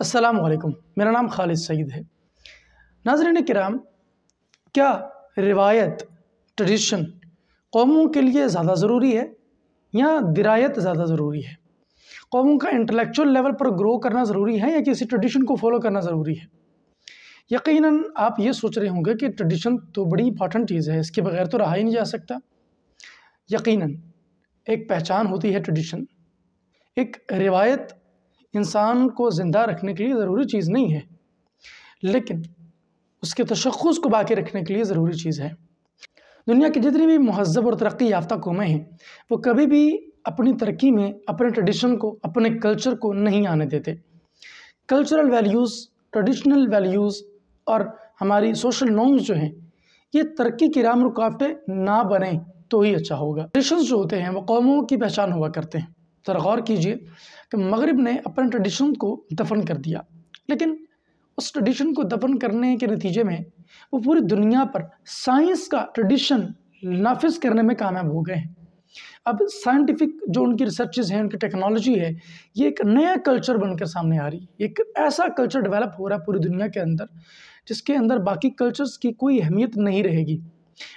असलकम मेरा नाम खालिद सईद है नाजरन कराम क्या रिवायत ट्रेडिशन कौमों के लिए ज़्यादा ज़रूरी है या दिरायत ज़्यादा ज़रूरी है कौमों का इंटेलेक्चुअल लेवल पर ग्रो करना ज़रूरी है या किसी ट्रेडिशन को फॉलो करना ज़रूरी है यकीनन आप ये सोच रहे होंगे कि ट्रेडिशन तो बड़ी इंपॉर्टेंट चीज़ है इसके बगैर तो रहा ही नहीं जा सकता यकीनन एक पहचान होती है ट्रेडिशन एक रिवायत इंसान को ज़िंदा रखने के लिए ज़रूरी चीज़ नहीं है लेकिन उसके तशखस को बाकी रखने के लिए ज़रूरी चीज़ है दुनिया की जितनी भी महजब और तरक्की याफ्ता कौमें हैं वो कभी भी अपनी तरक्की में अपने ट्रेडिशन को अपने कल्चर को नहीं आने देते कल्चरल वैल्यूज़ ट्रेडिशनल वैल्यूज़ और हमारी सोशल नॉर्म्स जो हैं ये तरक्की की राम रुकावटें ना बने तो ही अच्छा होगा ट्रेडिशन जो होते हैं वो कौमों की पहचान हुआ करते हैं ज़रा गौर कीजिए कि मगरब ने अपने ट्रेडिशन को दफन कर दिया लेकिन उस ट्रेडिशन को दफन करने के नतीजे में वो पूरी दुनिया पर साइंस का ट्रेडिशन नाफिज करने में कामयाब हो गए हैं अब साइंटिफिक जो उनकी रिसर्चेज हैं उनकी टेक्नोलॉजी है ये एक नया कल्चर बनकर सामने आ रही है एक ऐसा कल्चर डेवलप हो रहा है पूरी दुनिया के अंदर जिसके अंदर बाकी कल्चर्स की कोई अहमियत नहीं रहेगी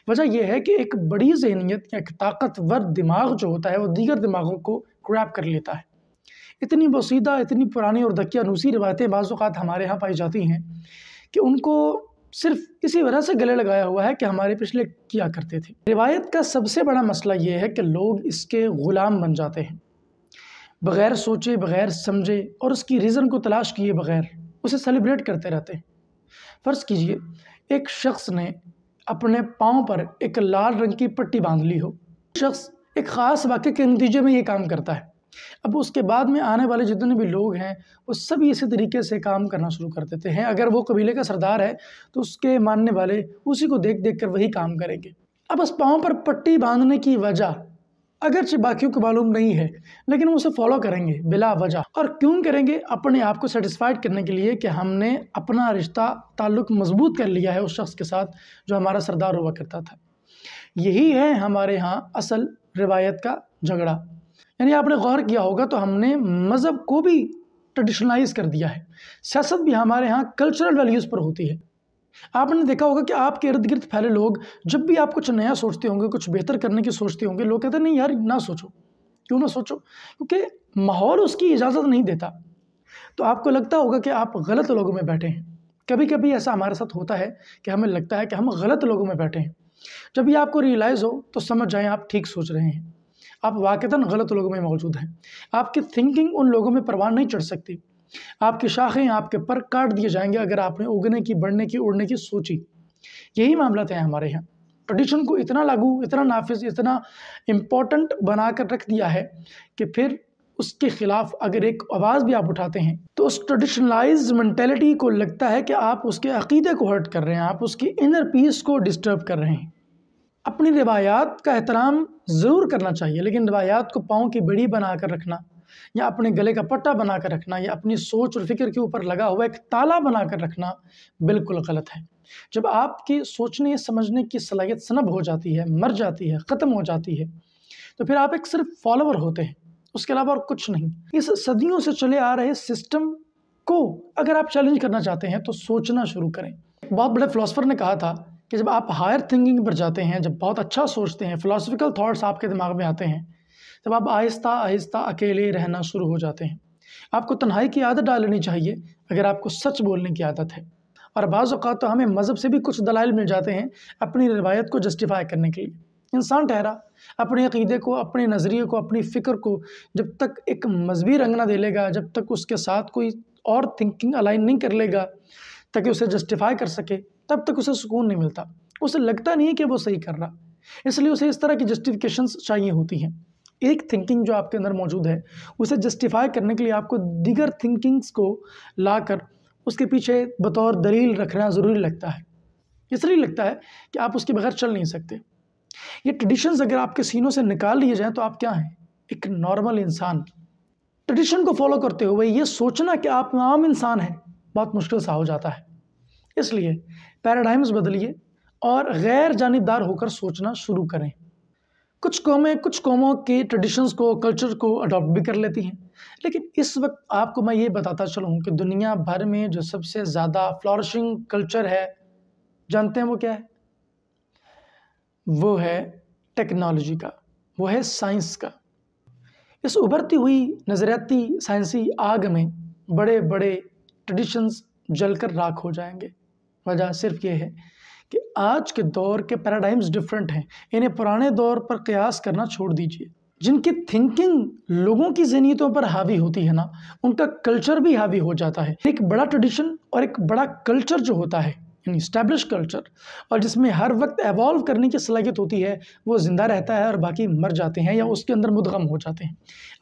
वजह यह है कि एक बड़ी जहनीत या एक ताकतवर दिमाग जो होता है वो दीगर दिमागों को ग्रैप कर लेता है इतनी बसीदा इतनी पुरानी और दकियानूसी रिवायतें बाज़ात हमारे यहाँ पाई जाती हैं कि उनको सिर्फ इसी वजह से गले लगाया हुआ है कि हमारे पिछले किया करते थे रिवायत का सबसे बड़ा मसला ये है कि लोग इसके ग़ुलाम बन जाते हैं बग़ैर सोचे बग़ैर समझे और उसकी रीज़न को तलाश किए बग़ैर उसे सेलिब्रेट करते रहते हैं फ़र्ज़ कीजिए एक शख्स ने अपने पाँव पर एक लाल रंग की पट्टी बांध ली हो शख्स एक ख़ास वाक्य के नतीजे में ये काम करता है अब उसके बाद में आने वाले जितने भी लोग हैं वो सभी इसी तरीके से काम करना शुरू कर देते हैं अगर वो कबीले का सरदार है तो उसके मानने वाले उसी को देख देख कर वही काम करेंगे अब बस पाँव पर पट्टी बांधने की वजह अगरचे बाकियों को मालूम नहीं है लेकिन उसे फॉलो करेंगे बिला वजह और क्यों करेंगे अपने आप को सेटिस्फाइड करने के लिए कि हमने अपना रिश्ता ताल्लुक मजबूत कर लिया है उस शख्स के साथ जो हमारा सरदार हुआ करता था यही है हमारे यहाँ असल रिवायत का झगड़ा यानी आपने गौर किया होगा तो हमने मज़हब को भी ट्रेडिशनलाइज कर दिया है सियासत भी हमारे यहाँ कल्चरल वैल्यूज़ पर होती है आपने देखा होगा कि आपके इर्द गिर्द फैले लोग जब भी आप कुछ नया सोचते होंगे कुछ बेहतर करने की सोचते होंगे लोग कहते हैं नहीं यार ना सोचो क्यों ना सोचो क्योंकि माहौल उसकी इजाज़त नहीं देता तो आपको लगता होगा कि आप गलत लोगों में बैठे हैं कभी कभी ऐसा हमारे साथ होता है कि हमें लगता है कि हम गलत लोगों में बैठे हैं जब ये आपको रियलाइज़ हो तो समझ जाएं आप ठीक सोच रहे हैं आप वाकता गलत लोगों में मौजूद हैं आपकी थिंकिंग उन लोगों में परवान नहीं चढ़ सकती आपकी शाखें आपके पर काट दिए जाएंगे अगर आपने उगने की बढ़ने की उड़ने की सोची यही मामला है हमारे यहाँ ट्रेडिशन को इतना लागू इतना नाफिज इतना इम्पोर्टेंट बनाकर रख दिया है कि फिर उसके ख़िलाफ़ अगर एक आवाज़ भी आप उठाते हैं तो उस ट्रेडिशनलाइज मैंटेलिटी को लगता है कि आप उसके अकीदे को हर्ट कर रहे हैं आप उसकी इनर पीस को डिस्टर्ब कर रहे हैं अपनी रिवायात का एहतराम ज़रूर करना चाहिए लेकिन रिवायात को पाँव की बड़ी बना कर रखना या अपने गले का पट्टा बना कर रखना या अपनी सोच और फिक्र के ऊपर लगा हुआ एक ताला बना कर रखना बिल्कुल गलत है जब आपकी सोचने समझने की सलाहियत सनब हो जाती है मर जाती है ख़त्म हो जाती है तो फिर आप एक सिर्फ फॉलोअर होते हैं उसके अलावा और कुछ नहीं इस सदियों से चले आ रहे सिस्टम को अगर आप चैलेंज करना चाहते हैं तो सोचना शुरू करें बहुत बड़े फिलोसफर ने कहा था कि जब आप हायर थिंकिंग पर जाते हैं जब बहुत अच्छा सोचते हैं फिलोसफिकल थाट्स आपके दिमाग में आते हैं जब आप आहिस्ता आहिस्ता अकेले रहना शुरू हो जाते हैं आपको तन्हाई की आदत डालनी चाहिए अगर आपको सच बोलने की आदत है और बाज़ अवत तो हमें मज़हब से भी कुछ दलाइल मिल जाते हैं अपनी रवायत को जस्टिफाई करने के लिए इंसान ठहरा अपने अकीदे को अपने नज़रिए को अपनी फ़िक्र को जब तक एक मजहबी रंग ना दे लेगा जब तक उसके साथ कोई और थिंकिंग अलाइन नहीं कर लेगा ताकि उसे जस्टिफाई कर सके तब तक उसे सुकून नहीं मिलता उसे लगता नहीं है कि वो सही कर रहा इसलिए उसे इस तरह की जस्टिफिकेशन चाहिए होती हैं एक थिंकिंग जो आपके अंदर मौजूद है उसे जस्टिफाई करने के लिए आपको दिगर थिंकिंग्स को लाकर उसके पीछे बतौर दलील रखना ज़रूरी लगता है इसलिए लगता है कि आप उसके बगैर चल नहीं सकते ये ट्रेडिशंस अगर आपके सीनों से निकाल लिए जाएँ तो आप क्या हैं एक नॉर्मल इंसान ट्रेडिशन को फॉलो करते हुए ये सोचना कि आप आम इंसान हैं बहुत मुश्किल सा हो जाता है इसलिए पैराडाइम्स बदलिए और गैर जानबदार होकर सोचना शुरू करें कुछ कौमें कुछ कौमों के ट्रेडिशंस को कल्चर को अडॉप्ट भी कर लेती हैं लेकिन इस वक्त आपको मैं ये बताता चलूँ कि दुनिया भर में जो सबसे ज़्यादा फ्लॉरिशिंग कल्चर है जानते हैं वो क्या है वो है टेक्नोलॉजी का वो है साइंस का इस उभरती हुई नज़रियाती साइंसी आग में बड़े बड़े ट्रेडिशंस जलकर राख हो जाएंगे वजह सिर्फ ये है कि आज के दौर के पैराडाइम्स डिफरेंट हैं इन्हें पुराने दौर पर कयास करना छोड़ दीजिए जिनकी थिंकिंग लोगों की जहनीतों पर हावी होती है ना उनका कल्चर भी हावी हो जाता है एक बड़ा ट्रेडिशन और एक बड़ा कल्चर जो होता है यानी स्टैब्लिश कल्चर और जिसमें हर वक्त एवॉल्व करने की सलाहियत होती है वो ज़िंदा रहता है और बाकी मर जाते हैं या उसके अंदर मुदगम हो जाते हैं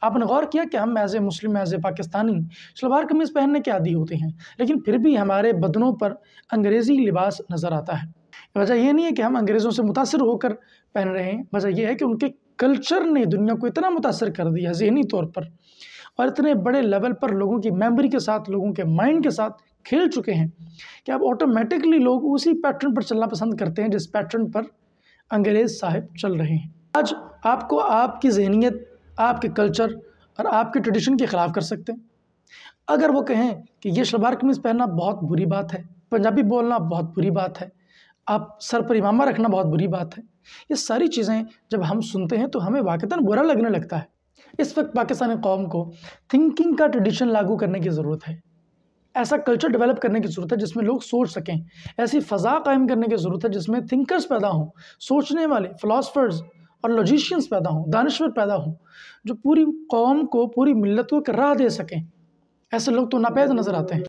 आपने गौर किया कि हम as a Muslim as a Pakistani shalwar kameez पहनने के आदि होते हैं लेकिन फिर भी हमारे बदनों पर अंग्रेज़ी लिबास नज़र आता है वजह यह नहीं है कि हम अंग्रेज़ों से मुतासर होकर पहन रहे हैं वजह यह है कि उनके कल्चर ने दुनिया को इतना मुतासर कर दिया जहनी तौर पर और इतने बड़े लेवल पर लोगों की मेमोरी के साथ लोगों के माइंड के साथ खेल चुके हैं कि अब ऑटोमेटिकली लोग उसी पैटर्न पर चलना पसंद करते हैं जिस पैटर्न पर अंग्रेज़ साहब चल रहे हैं आज आपको आपकी जहनीत आपके कल्चर और आपके ट्रेडिशन के ख़िलाफ़ कर सकते हैं अगर वो कहें कि ये शलवार कमीज पहनना बहुत बुरी बात है पंजाबी बोलना बहुत बुरी बात है आप सर पर इमामा रखना बहुत बुरी बात है ये सारी चीज़ें जब हम सुनते हैं तो हमें वाकता बुरा लगने लगता है इस वक्त पाकिस्तानी कौम को थिंकिंग का ट्रेडिशन लागू करने की ज़रूरत है ऐसा कल्चर डेवलप करने की ज़रूरत है जिसमें लोग सोच सकें ऐसी फ़ज़ा कायम करने की ज़रूरत है जिसमें थिंकर्स पैदा हों सोचने वाले फ़िलासफ़र्स और लॉजिशियंस पैदा हों दानश्वर पैदा हों जो पूरी कौम को पूरी मिलत को राह दे सकें ऐसे लोग तो नापैद नज़र आते हैं